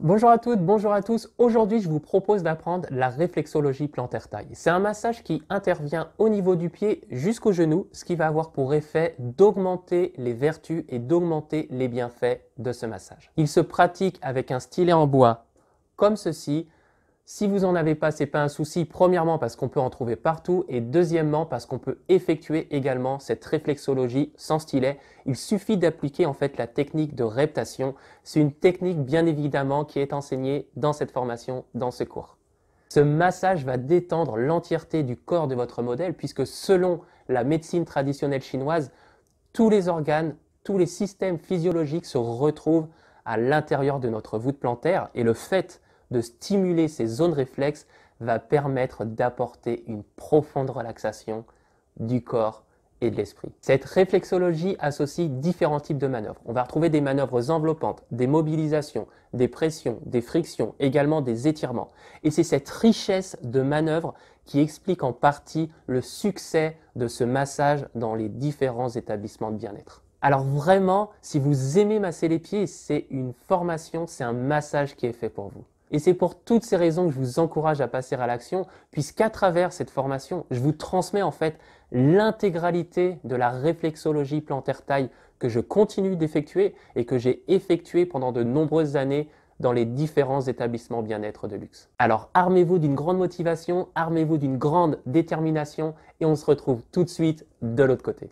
Bonjour à toutes, bonjour à tous. Aujourd'hui, je vous propose d'apprendre la réflexologie plantaire taille. C'est un massage qui intervient au niveau du pied jusqu'au genou, ce qui va avoir pour effet d'augmenter les vertus et d'augmenter les bienfaits de ce massage. Il se pratique avec un stylet en bois comme ceci si vous n'en avez pas, ce n'est pas un souci, premièrement parce qu'on peut en trouver partout et deuxièmement parce qu'on peut effectuer également cette réflexologie sans stylet. Il suffit d'appliquer en fait la technique de reptation. C'est une technique bien évidemment qui est enseignée dans cette formation, dans ce cours. Ce massage va détendre l'entièreté du corps de votre modèle puisque selon la médecine traditionnelle chinoise, tous les organes, tous les systèmes physiologiques se retrouvent à l'intérieur de notre voûte plantaire et le fait de stimuler ces zones réflexes va permettre d'apporter une profonde relaxation du corps et de l'esprit. Cette réflexologie associe différents types de manœuvres. On va retrouver des manœuvres enveloppantes, des mobilisations, des pressions, des frictions, également des étirements. Et c'est cette richesse de manœuvres qui explique en partie le succès de ce massage dans les différents établissements de bien-être. Alors vraiment, si vous aimez masser les pieds, c'est une formation, c'est un massage qui est fait pour vous. Et c'est pour toutes ces raisons que je vous encourage à passer à l'action, puisqu'à travers cette formation, je vous transmets en fait l'intégralité de la réflexologie plantaire-taille que je continue d'effectuer et que j'ai effectuée pendant de nombreuses années dans les différents établissements bien-être de luxe. Alors armez-vous d'une grande motivation, armez-vous d'une grande détermination et on se retrouve tout de suite de l'autre côté.